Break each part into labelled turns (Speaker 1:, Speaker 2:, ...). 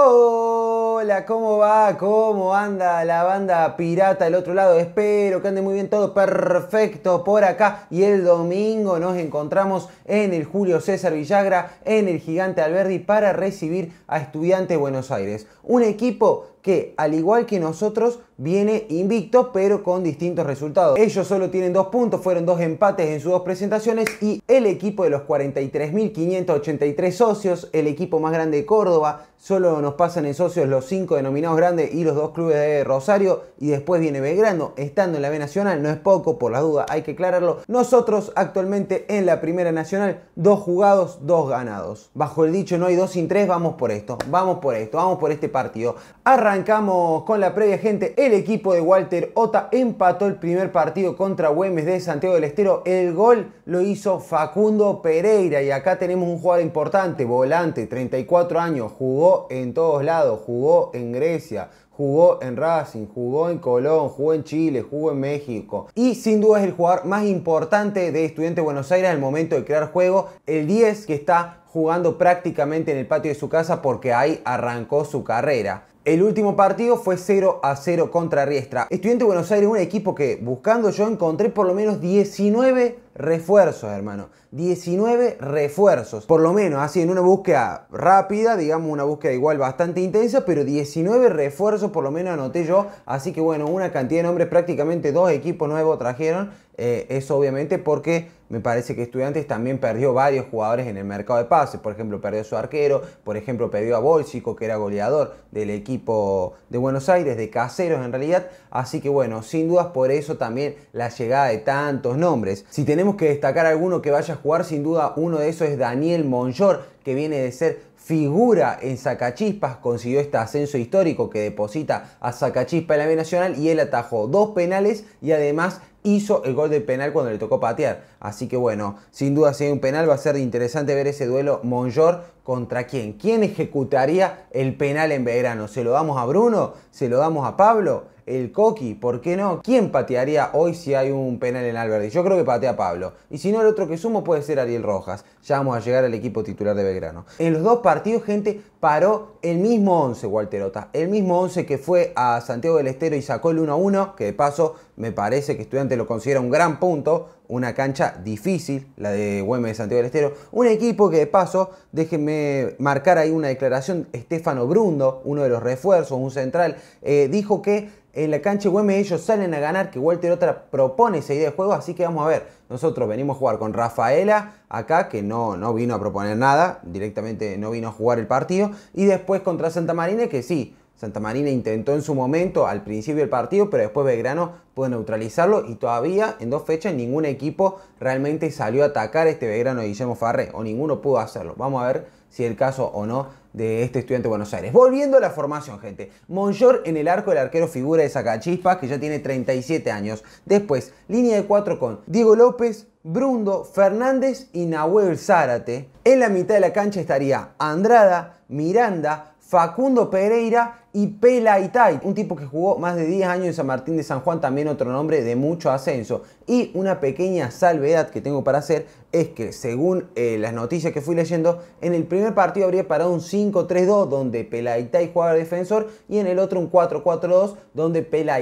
Speaker 1: Hola, ¿cómo va? ¿Cómo anda la banda pirata del otro lado? Espero que ande muy bien todo perfecto por acá. Y el domingo nos encontramos en el Julio César Villagra, en el Gigante Alberdi, para recibir a Estudiantes Buenos Aires. Un equipo que al igual que nosotros viene invicto pero con distintos resultados. Ellos solo tienen dos puntos, fueron dos empates en sus dos presentaciones y el equipo de los 43.583 socios, el equipo más grande de Córdoba, solo nos pasan en socios los cinco denominados grandes y los dos clubes de Rosario y después viene Belgrano, estando en la B Nacional, no es poco, por la duda hay que aclararlo. Nosotros actualmente en la Primera Nacional, dos jugados, dos ganados. Bajo el dicho no hay dos sin tres, vamos por esto, vamos por esto, vamos por este partido. Arran Arrancamos con la previa, gente. El equipo de Walter Ota empató el primer partido contra Güemes de Santiago del Estero. El gol lo hizo Facundo Pereira. Y acá tenemos un jugador importante, volante, 34 años. Jugó en todos lados, jugó en Grecia, jugó en Racing, jugó en Colón, jugó en Chile, jugó en México. Y sin duda es el jugador más importante de Estudiante de Buenos Aires al momento de crear juego. El 10 que está jugando prácticamente en el patio de su casa porque ahí arrancó su carrera. El último partido fue 0 a 0 contra Riestra. Estudiante de Buenos Aires, un equipo que buscando yo encontré por lo menos 19 refuerzos, hermano. 19 refuerzos. Por lo menos, así en una búsqueda rápida, digamos una búsqueda igual bastante intensa, pero 19 refuerzos por lo menos anoté yo. Así que bueno, una cantidad de nombres, prácticamente dos equipos nuevos trajeron. es eh, eso obviamente porque me parece que Estudiantes también perdió varios jugadores en el mercado de pases. Por ejemplo, perdió a su arquero, por ejemplo, perdió a Bolsico, que era goleador del equipo de Buenos Aires, de Caseros en realidad. Así que bueno, sin dudas por eso también la llegada de tantos nombres. Si tenemos que destacar alguno que vaya a jugar, sin duda uno de esos es Daniel Monjor, que viene de ser figura en Sacachispas, consiguió este ascenso histórico que deposita a Zacachispa en la B Nacional y él atajó dos penales y además hizo el gol de penal cuando le tocó patear. Así que bueno, sin duda si hay un penal va a ser interesante ver ese duelo Monjor contra quién. ¿Quién ejecutaría el penal en Belgrano? ¿Se lo damos a Bruno? ¿Se lo damos a Pablo? ¿El Coqui? ¿Por qué no? ¿Quién patearía hoy si hay un penal en Alberdi? Yo creo que patea Pablo. Y si no, el otro que sumo puede ser Ariel Rojas. Ya vamos a llegar al equipo titular de Belgrano. En los dos partido, gente, paró el mismo 11 Walterota, el mismo 11 que fue a Santiago del Estero y sacó el 1-1, que de paso me parece que estudiante lo considera un gran punto, una cancha difícil, la de Güemes de Santiago del Estero, un equipo que de paso, déjenme marcar ahí una declaración, Estefano Brundo, uno de los refuerzos, un central, eh, dijo que en la cancha UEM ellos salen a ganar, que Walter Otra propone esa idea de juego, así que vamos a ver. Nosotros venimos a jugar con Rafaela acá, que no, no vino a proponer nada, directamente no vino a jugar el partido, y después contra Santa Marina, que sí, Santa Marina intentó en su momento al principio del partido, pero después Belgrano pudo neutralizarlo y todavía en dos fechas ningún equipo realmente salió a atacar este Belgrano de Guillermo Farré, o ninguno pudo hacerlo. Vamos a ver si el caso o no de este estudiante de Buenos Aires. Volviendo a la formación, gente. Monchor en el arco, del arquero figura de Sacachispas, que ya tiene 37 años. Después, línea de cuatro con Diego López, Brundo, Fernández y Nahuel Zárate. En la mitad de la cancha estaría Andrada, Miranda, Facundo Pereira y Pelaitai, un tipo que jugó más de 10 años en San Martín de San Juan, también otro nombre de mucho ascenso. Y una pequeña salvedad que tengo para hacer es que según eh, las noticias que fui leyendo, en el primer partido habría parado un 5-3-2 donde Pelaitai jugaba de defensor y en el otro un 4-4-2 donde Pela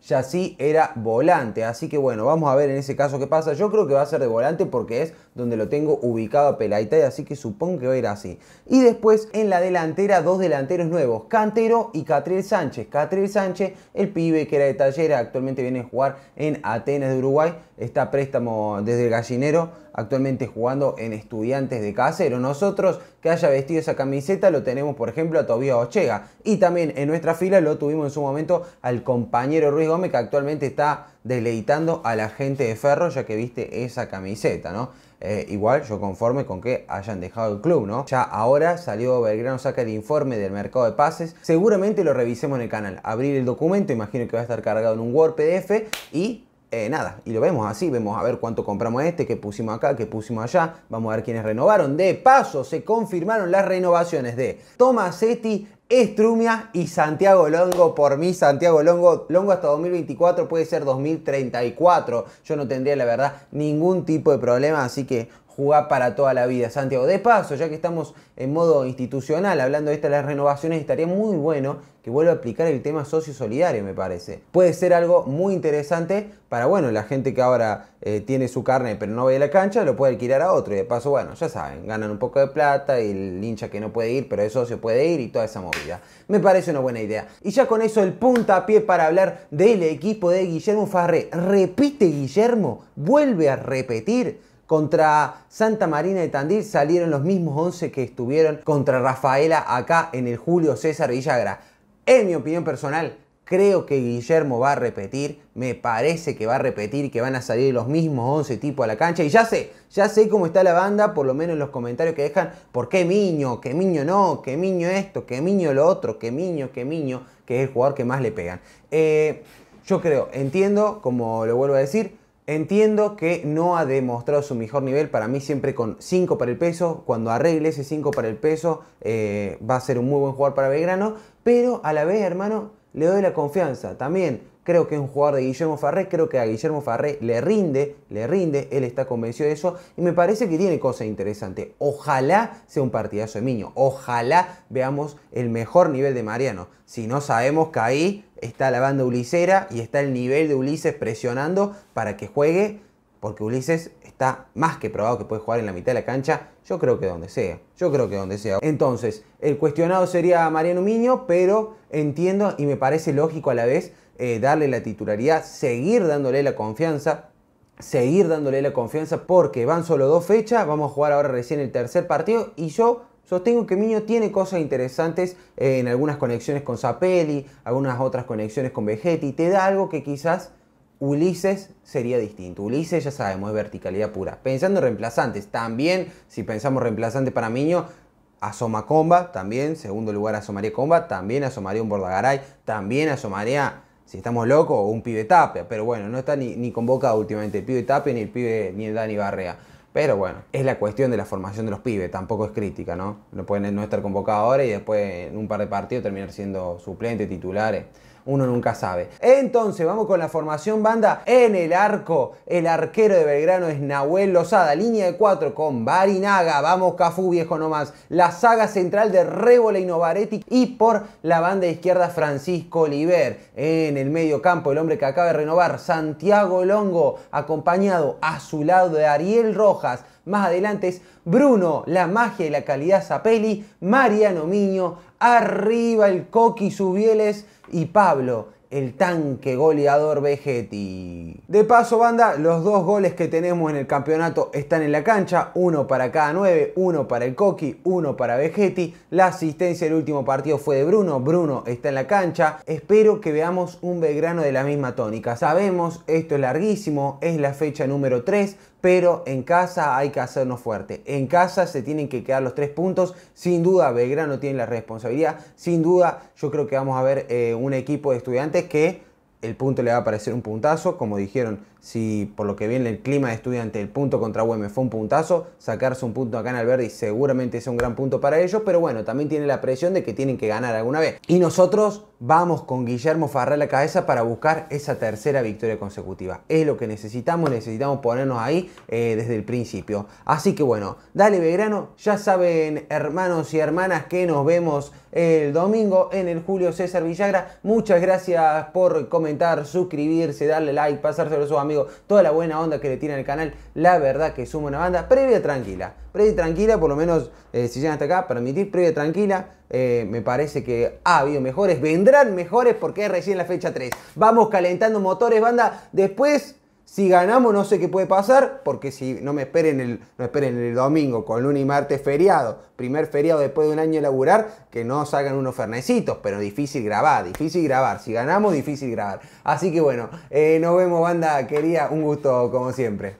Speaker 1: ya sí era volante. Así que bueno, vamos a ver en ese caso qué pasa. Yo creo que va a ser de volante porque es donde lo tengo ubicado a Pela así que supongo que va a ir así. Y después en la delantera, dos delanteros nuevos, Cantero y Catriel Sánchez. Catriel Sánchez, el pibe que era de Talleres, actualmente viene a jugar en Atenas de Uruguay, está préstamo desde el gallinero actualmente jugando en Estudiantes de Casero. Nosotros que haya vestido esa camiseta lo tenemos, por ejemplo, a Tobías Ochega. Y también en nuestra fila lo tuvimos en su momento al compañero Ruiz Gómez, que actualmente está deleitando a la gente de Ferro, ya que viste esa camiseta, ¿no? Eh, igual yo conforme con que hayan dejado el club, ¿no? Ya ahora salió Belgrano, saca el informe del mercado de pases. Seguramente lo revisemos en el canal. Abrir el documento, imagino que va a estar cargado en un Word PDF y eh, nada, y lo vemos así, vemos a ver cuánto compramos este, qué pusimos acá, qué pusimos allá, vamos a ver quiénes renovaron. De paso, se confirmaron las renovaciones de Tomasetti Estrumia y Santiago Longo. Por mí, Santiago Longo, Longo hasta 2024, puede ser 2034. Yo no tendría, la verdad, ningún tipo de problema, así que jugar para toda la vida, Santiago. De paso, ya que estamos en modo institucional hablando de estas renovaciones, estaría muy bueno que vuelva a aplicar el tema socio solidario, me parece. Puede ser algo muy interesante para, bueno, la gente que ahora eh, tiene su carne pero no ve la cancha, lo puede alquilar a otro. Y de paso, bueno, ya saben, ganan un poco de plata y el hincha que no puede ir, pero eso se puede ir y toda esa movida. Me parece una buena idea. Y ya con eso el puntapié para hablar del equipo de Guillermo Farré. Repite Guillermo, vuelve a repetir. Contra Santa Marina de Tandil salieron los mismos 11 que estuvieron contra Rafaela acá en el Julio César Villagra. En mi opinión personal, Creo que Guillermo va a repetir, me parece que va a repetir, que van a salir los mismos 11 tipos a la cancha. Y ya sé, ya sé cómo está la banda, por lo menos en los comentarios que dejan, ¿por qué Miño? ¿Qué Miño no? ¿Qué Miño esto? ¿Qué Miño lo otro? ¿Qué Miño? ¿Qué Miño? Que es el jugador que más le pegan. Eh, yo creo, entiendo, como lo vuelvo a decir, Entiendo que no ha demostrado su mejor nivel, para mí siempre con 5 para el peso, cuando arregle ese 5 para el peso eh, va a ser un muy buen jugador para Belgrano, pero a la vez, hermano, le doy la confianza. También creo que es un jugador de Guillermo Farré, creo que a Guillermo Farré le rinde, le rinde, él está convencido de eso y me parece que tiene cosas interesantes. Ojalá sea un partidazo de Miño, ojalá veamos el mejor nivel de Mariano. Si no sabemos que ahí está la banda Ulisera y está el nivel de Ulises presionando para que juegue, porque Ulises está más que probado que puede jugar en la mitad de la cancha, yo creo que donde sea, yo creo que donde sea. Entonces, el cuestionado sería Mariano Miño, pero entiendo y me parece lógico a la vez eh, darle la titularidad, seguir dándole la confianza, seguir dándole la confianza porque van solo dos fechas, vamos a jugar ahora recién el tercer partido y yo Sostengo que Miño tiene cosas interesantes eh, en algunas conexiones con Zapelli, algunas otras conexiones con Vegetti. Te da algo que quizás Ulises sería distinto. Ulises, ya sabemos, es verticalidad pura. Pensando en reemplazantes, también, si pensamos reemplazante para Miño, asoma Comba, también, segundo lugar asomaría Comba, también asomaría un Bordagaray, también asomaría, si estamos locos, un pibe Tapia. Pero bueno, no está ni, convocado últimamente el pibe Tapia ni el pibe ni el Dani Barrea. Pero bueno, es la cuestión de la formación de los pibes, tampoco es crítica, ¿no? No pueden no estar convocados ahora y después en un par de partidos terminar siendo suplentes, titulares uno nunca sabe. Entonces, vamos con la formación banda. En el arco, el arquero de Belgrano es Nahuel Lozada. Línea de cuatro con Barinaga. Vamos, Cafú, viejo nomás. La saga central de Révola y Novaretti. Y por la banda izquierda, Francisco Oliver. En el medio campo, el hombre que acaba de renovar, Santiago Longo. Acompañado a su lado de Ariel Rojas más adelante es Bruno, la magia y la calidad Zapelli, Mariano Miño, arriba el Coqui Subieles y Pablo, el tanque goleador Vegetti. De paso, banda, los dos goles que tenemos en el campeonato están en la cancha. Uno para cada nueve, uno para el Coqui, uno para Vegetti. La asistencia del último partido fue de Bruno. Bruno está en la cancha. Espero que veamos un Belgrano de la misma tónica. Sabemos, esto es larguísimo, es la fecha número 3 pero en casa hay que hacernos fuerte. En casa se tienen que quedar los tres puntos. Sin duda, Belgrano tiene la responsabilidad. Sin duda, yo creo que vamos a ver eh, un equipo de estudiantes que el punto le va a parecer un puntazo, como dijeron si por lo que viene el clima de estudiante, el punto contra UM fue un puntazo, sacarse un punto acá en Alberdi seguramente es un gran punto para ellos, pero bueno, también tiene la presión de que tienen que ganar alguna vez. Y nosotros vamos con Guillermo Farré a la cabeza para buscar esa tercera victoria consecutiva. Es lo que necesitamos, necesitamos ponernos ahí eh, desde el principio. Así que bueno, dale Begrano ya saben hermanos y hermanas que nos vemos el domingo en el Julio César Villagra. Muchas gracias por comentar, suscribirse, darle like, pasárselo a sus amigo toda la buena onda que le tiene al canal, la verdad que suma una banda previa tranquila. Previa tranquila, por lo menos eh, si llegan hasta acá, permitir previa tranquila. Eh, me parece que ha habido mejores, vendrán mejores porque es recién la fecha 3. Vamos calentando motores, banda. Después si ganamos, no sé qué puede pasar, porque si no me esperen el, no esperen el domingo con lunes y martes feriado, primer feriado después de un año de laburar, que no salgan unos fernecitos, pero difícil grabar, difícil grabar. Si ganamos, difícil grabar. Así que bueno, eh, nos vemos, banda querida, un gusto como siempre.